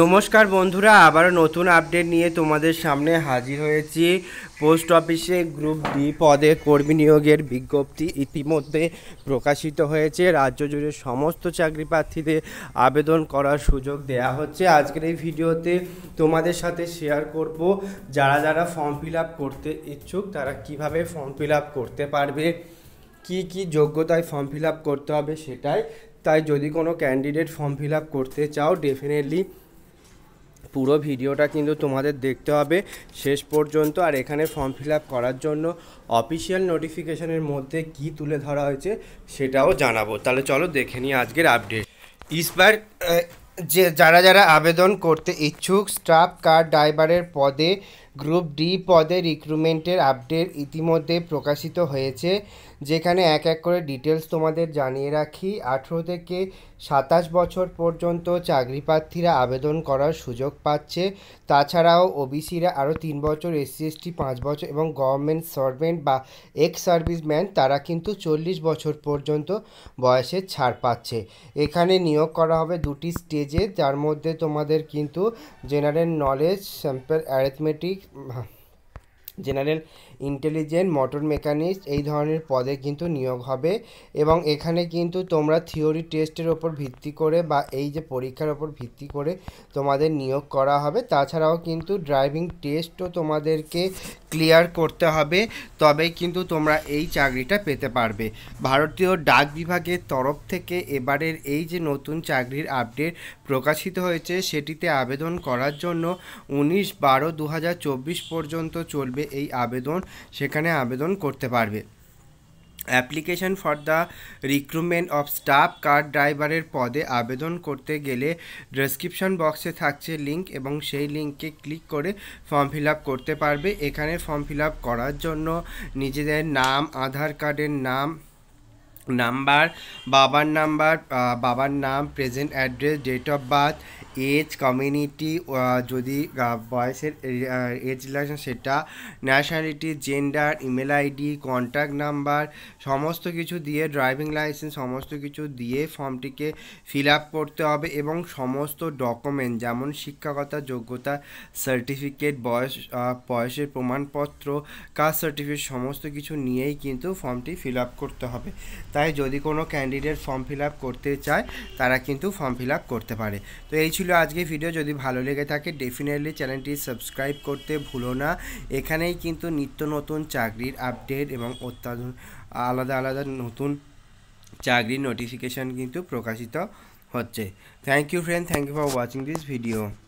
নমস্কার বন্ধুরা আবারও নতুন আপডেট নিয়ে তোমাদের সামনে হাজির হয়েছি পোস্ট অফিসে গ্রুপ ডি পদে কর্মী নিয়োগের বিজ্ঞপ্তি ইতিমধ্যে প্রকাশিত হয়েছে রাজ্য জুড়ে সমস্ত চাকরি প্রার্থীদের আবেদন করার সুযোগ দেয়া হচ্ছে আজকের এই ভিডিওতে তোমাদের সাথে শেয়ার করব যারা যারা ফর্ম ফিল করতে ইচ্ছুক তারা কিভাবে ফর্ম ফিল করতে পারবে কি কি যোগ্যতায় ফর্ম ফিল করতে হবে সেটাই তাই যদি কোনো ক্যান্ডিডেট ফর্ম ফিল করতে চাও ডেফিনেটলি পুরো ভিডিওটা কিন্তু তোমাদের দেখতে হবে শেষ পর্যন্ত আর এখানে ফর্ম ফিল করার জন্য অফিসিয়াল নোটিফিকেশনের মধ্যে কি তুলে ধরা হয়েছে সেটাও জানাবো তাহলে চলো দেখে নিই আজকের আপডেট ইসবার যে যারা যারা আবেদন করতে ইচ্ছুক স্টাফ কার ড্রাইভারের পদে গ্রুপ ডি পদে রিক্রুটমেন্টের আপডেট ইতিমধ্যে প্রকাশিত হয়েছে যেখানে এক এক করে ডিটেলস তোমাদের জানিয়ে রাখি আঠেরো থেকে সাতাশ বছর পর্যন্ত চাকরি প্রার্থীরা আবেদন করার সুযোগ পাচ্ছে তাছাড়াও ওবিসিরা আরও তিন বছর এসসি এসটি পাঁচ বছর এবং গভর্নমেন্ট সার্ভেন্ট বা এক্স সার্ভিসম্যান তারা কিন্তু চল্লিশ বছর পর্যন্ত বয়সে ছাড় পাচ্ছে এখানে নিয়োগ করা হবে দুটি স্টেজে যার মধ্যে তোমাদের কিন্তু general knowledge sample arithmetic general intelligent motor mechanics এই ধরনের পদে কিন্তু নিয়োগ হবে এবং এখানে কিন্তু তোমরা থিওরি টেস্টের ওপর ভিত্তি করে বা এই যে পরীক্ষার ওপর ভিত্তি করে তোমাদের নিয়োগ করা হবে তাছাড়াও কিন্তু ড্রাইভিং টেস্টও তোমাদেরকে ক্লিয়ার করতে হবে তবেই কিন্তু তোমরা এই চাকরিটা পেতে পারবে ভারতীয় ডাক বিভাগের তরফ থেকে এবারের এই যে নতুন চাকরির আপডেট প্রকাশিত হয়েছে সেটিতে আবেদন করার জন্য উনিশ বারো দু পর্যন্ত চলবে এই আবেদন সেখানে আবেদন করতে পারবে application for the recruitment of staff car ড্রাইভারের পদে আবেদন করতে গেলে ডেসক্রিপশন বক্সে থাকছে লিঙ্ক এবং সেই লিঙ্কে ক্লিক করে ফর্ম ফিল করতে পারবে এখানে ফর্ম ফিল করার জন্য নিজেদের নাম আধার কার্ডের নাম নাম্বার বাবার নাম্বার বাবার নাম present address date of birth age community যদি বয়সের এজ রিলেশন সেটা nationality gender email ID contact number সমস্ত কিছু দিয়ে ড্রাইভিং লাইসেন্স সমস্ত কিছু দিয়ে ফর্মটিকে ফিল আপ করতে হবে এবং সমস্ত ডকুমেন্ট যেমন শিক্ষাগতা যোগ্যতা সার্টিফিকেট বয়স বয়সের প্রমাণপত্র কাস্ট সার্টিফিকেট সমস্ত কিছু নিয়েই কিন্তু ফর্মটি ফিল আপ করতে হবে তাই যদি কোনো ক্যান্ডিডেট ফর্ম ফিল করতে চায় তারা কিন্তু ফর্ম ফিল করতে পারে তো এই ছিল আজকে ভিডিও যদি ভালো লেগে থাকে ডেফিনেটলি চ্যানেলটি সাবস্ক্রাইব করতে ভুলো না এখানেই কিন্তু নিত্য নতুন চাকরির আপডেট এবং অত্যাধুন আলাদা আলাদা নতুন চাকরির নোটিফিকেশান কিন্তু প্রকাশিত হচ্ছে thank you friend thank you for watching this video